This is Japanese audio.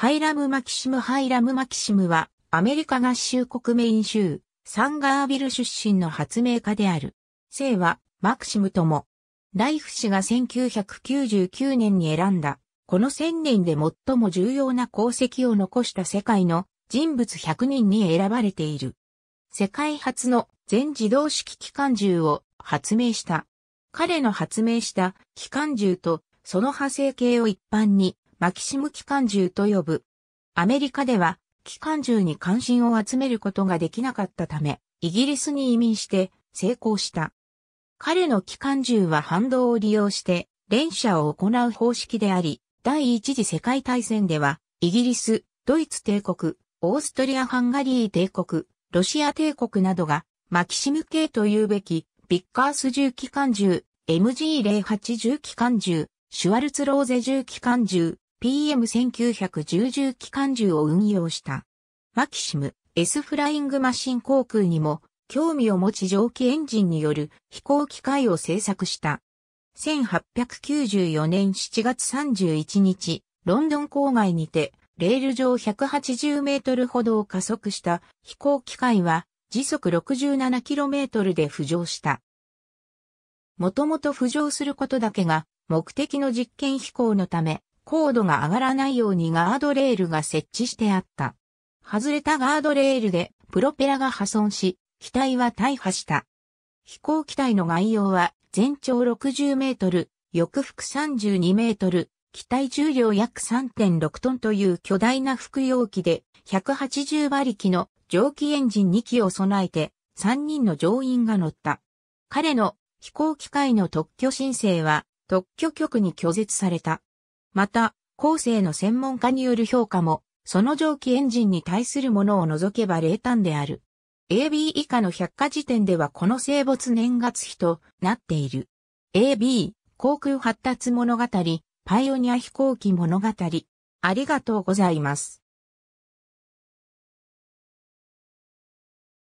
ハイラム・マキシム・ハイラム・マキシムは、アメリカ合衆国メイン州、サンガービル出身の発明家である。姓は、マクシムとも。ライフ氏が1999年に選んだ、この1000年で最も重要な功績を残した世界の人物100人に選ばれている。世界初の全自動式機関銃を発明した。彼の発明した機関銃とその派生系を一般にマキシム機関銃と呼ぶ。アメリカでは、機関銃に関心を集めることができなかったため、イギリスに移民して成功した。彼の機関銃は反動を利用して連射を行う方式であり、第一次世界大戦では、イギリス、ドイツ帝国、オーストリア・ハンガリー帝国、ロシア帝国などが、マキシム系というべき、ビッカース銃機関銃、MG08 銃機関銃、シュワルツローゼ銃機関銃、PM1910 機関銃を運用した。マキシム S フライングマシン航空にも興味を持ち蒸気エンジンによる飛行機械を製作した。1894年7月31日、ロンドン郊外にて、レール上180メートルほどを加速した飛行機械は時速6 7トルで浮上した。もともと浮上することだけが目的の実験飛行のため、高度が上がらないようにガードレールが設置してあった。外れたガードレールでプロペラが破損し、機体は大破した。飛行機体の概要は全長60メートル、翼幅32メートル、機体重量約3.6トンという巨大な服用機で180馬力の蒸気エンジン2機を備えて3人の乗員が乗った。彼の飛行機会の特許申請は特許局に拒絶された。また、後世の専門家による評価も、その蒸気エンジンに対するものを除けば冷淡である。AB 以下の百科時点ではこの生没年月日となっている。AB、航空発達物語、パイオニア飛行機物語。ありがとうございます。